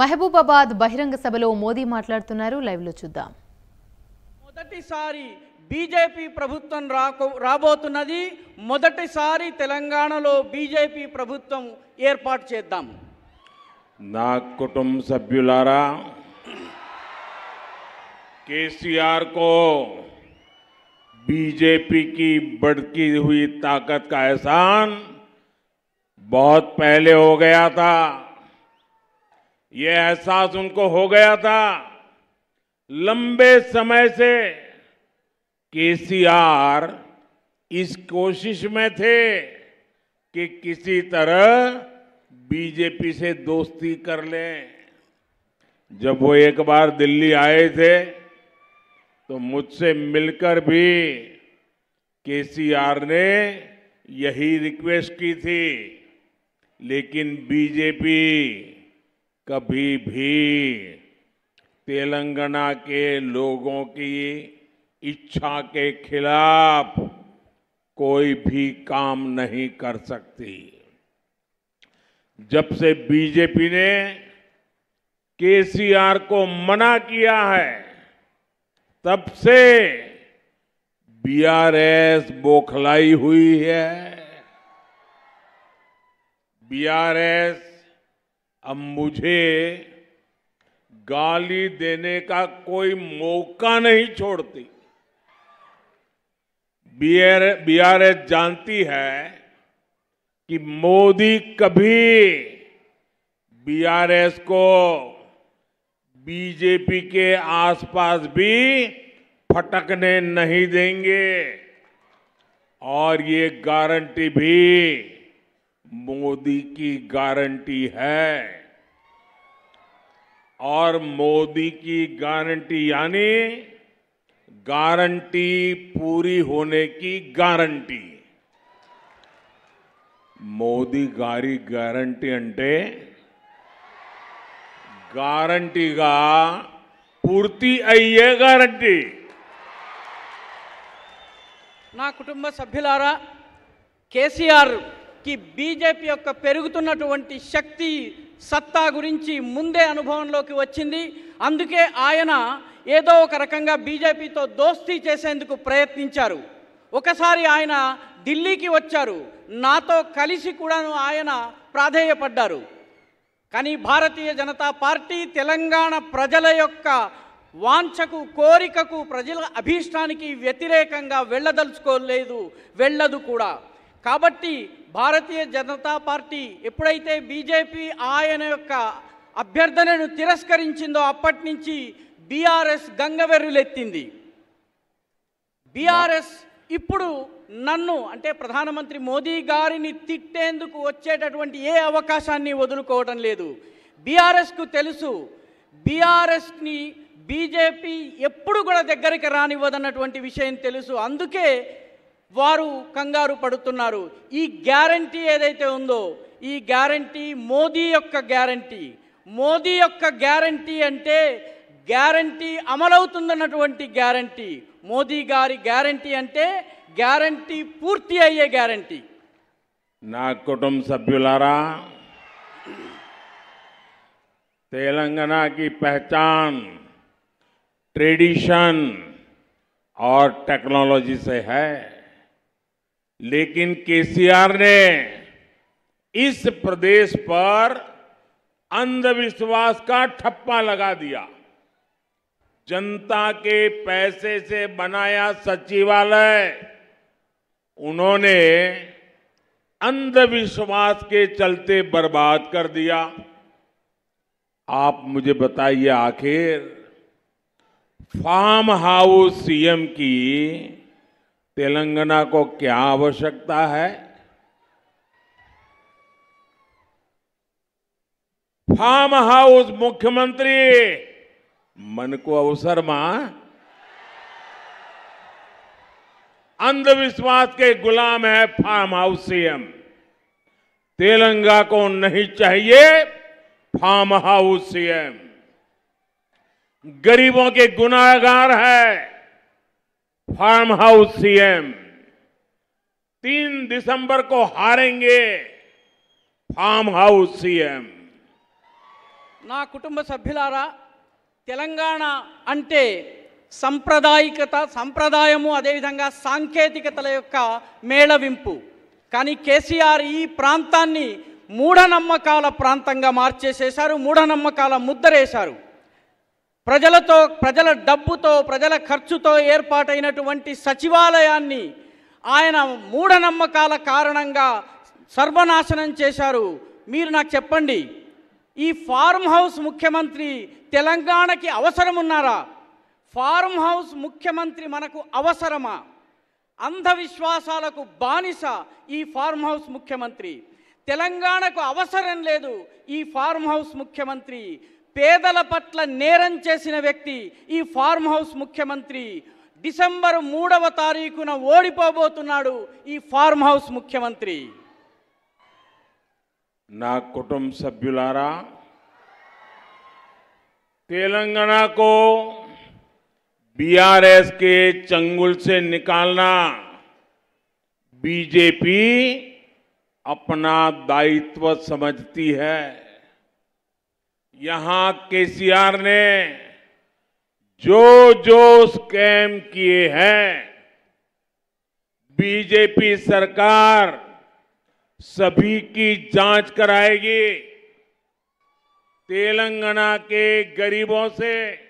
మహబూబాబాద్ బహిరంగ సభలో మోదీ మాట్లాడుతున్నారు లైవ్ లో చూద్దాం మొదటిసారి బీజేపీ ప్రభుత్వం రాకో రాబోతున్నది మొదటిసారి తెలంగాణలో బీజేపీ ప్రభుత్వం ఏర్పాటు చేద్దాం నా కుటుంబ సభ్యులారా కేసీఆర్ కో बीजेपी की बढ़ती हुई ताकत का एहसान बहुत पहले हो गया था ये एहसास उनको हो गया था लंबे समय से केसीआर इस कोशिश में थे कि किसी तरह बीजेपी से दोस्ती कर लें जब वो एक बार दिल्ली आए थे तो मुझसे मिलकर भी केसीआर ने यही रिक्वेस्ट की थी लेकिन बीजेपी कभी भी तेलंगाना के लोगों की इच्छा के खिलाफ कोई भी काम नहीं कर सकती जब से बीजेपी ने केसीआर को मना किया है तब से बीआरएस बोखलाई हुई है बीआरएस अब मुझे गाली देने का कोई मौका नहीं छोड़ती बीआरएस जानती है कि मोदी कभी बीआरएस को बीजेपी के आसपास भी फटकने नहीं देंगे और ये गारंटी भी मोदी की गारंटी है और मोदी की गारंटी यानी गारंटी पूरी होने की गारंटी मोदी गारी गारंटी अंटे गारंटी का पूर्ति आई है गारंटी ना कुट सभ्युरा केसीआर కి బీజేపీ యొక్క పెరుగుతున్నటువంటి శక్తి సత్తా గురించి ముందే అనుభవంలోకి వచ్చింది అందుకే ఆయన ఏదో ఒక రకంగా బీజేపీతో దోస్తీ చేసేందుకు ప్రయత్నించారు ఒకసారి ఆయన ఢిల్లీకి వచ్చారు నాతో కలిసి కూడాను ఆయన ప్రాధేయపడ్డారు కానీ భారతీయ జనతా పార్టీ తెలంగాణ ప్రజల యొక్క వాంఛకు కోరికకు ప్రజల అభీష్టానికి వ్యతిరేకంగా వెళ్ళదలుచుకోలేదు వెళ్ళదు కూడా కాబట్టి భారతీయ జనతా పార్టీ ఎప్పుడైతే బీజేపీ ఆయన యొక్క అభ్యర్థనను తిరస్కరించిందో అప్పటి నుంచి బీఆర్ఎస్ గంగవెర్రులెత్తింది బీఆర్ఎస్ ఇప్పుడు నన్ను అంటే ప్రధానమంత్రి మోదీ గారిని తిట్టేందుకు వచ్చేటటువంటి ఏ అవకాశాన్ని వదులుకోవడం లేదు బీఆర్ఎస్కు తెలుసు బీఆర్ఎస్ని బీజేపీ ఎప్పుడు కూడా దగ్గరికి రానివ్వదన్నటువంటి విషయం తెలుసు అందుకే వారు కంగారు పడుతున్నారు ఈ గ్యారంటీ ఏదైతే ఉందో ఈ గ్యారంటీ మోదీ యొక్క గ్యారంటీ మోదీ యొక్క గ్యారంటీ అంటే గ్యారంటీ అమలవుతుందన్నటువంటి గ్యారంటీ మోదీ గారి గ్యారంటీ అంటే గ్యారంటీ పూర్తి అయ్యే గ్యారంటీ నా కుటుంబ సభ్యులారా తెలంగాణకి పహచాన్ ట్రెడిషన్ ఆర్ టెక్నాలజీసే హై लेकिन केसीआर ने इस प्रदेश पर अंधविश्वास का ठप्पा लगा दिया जनता के पैसे से बनाया सचिवालय उन्होंने अंधविश्वास के चलते बर्बाद कर दिया आप मुझे बताइए आखिर फार्म हाउस सीएम की तेलंगाना को क्या आवश्यकता है फार्म हाउस मुख्यमंत्री मन को अवसर मां अंधविश्वास के गुलाम है फार्म हाउस सीएम तेलंगा को नहीं चाहिए फार्म हाउस सीएम गरीबों के गुनाहगार है फार्म हाउस सीएम तीन दिसंबर को हारेंगे फार्म हाउस सीएम నా కుటుంబ సభ్యులారా తెలంగాణ అంటే సంప్రదాయకత సంప్రదాయము అదేవిధంగా సాంకేతికతల యొక్క మేళవింపు కానీ కేసీఆర్ ఈ ప్రాంతాన్ని మూఢనమ్మకాల ప్రాంతంగా మార్చేసేశారు మూఢనమ్మకాల ముద్దరేశారు ప్రజలతో ప్రజల డబ్బుతో ప్రజల ఖర్చుతో ఏర్పాటైనటువంటి సచివాలయాన్ని ఆయన మూఢనమ్మకాల కారణంగా సర్వనాశనం చేశారు మీరు నాకు చెప్పండి ఈ ఫార్మ్ హౌస్ ముఖ్యమంత్రి తెలంగాణకి అవసరం ఉన్నారా ఫార్మ్ హౌస్ ముఖ్యమంత్రి మనకు అవసరమా అంధవిశ్వాసాలకు బానిస ఈ ఫార్మ్ హౌస్ ముఖ్యమంత్రి తెలంగాణకు అవసరం లేదు ఈ ఫార్మ్ హౌస్ ముఖ్యమంత్రి పేదల పట్టల నేరం చేసిన వ్యక్తి ఈ ఫామ్ హౌస్ ముఖ్యమంత్రి డిసెంబర్ 3వ తేదీన ఓడిపోబోతున్నాడు ఈ ఫామ్ హౌస్ ముఖ్యమంత్రి నా కుటుంబ సభ్యులారా తెలంగాణ కో బీఆర్ఎస్ కే చంగల్ సే నికాల్నా BJP apna daayitwa samajhti hai यहां केसीआर ने जो जो स्कैम किए हैं बीजेपी सरकार सभी की जांच कराएगी तेलंगाना के गरीबों से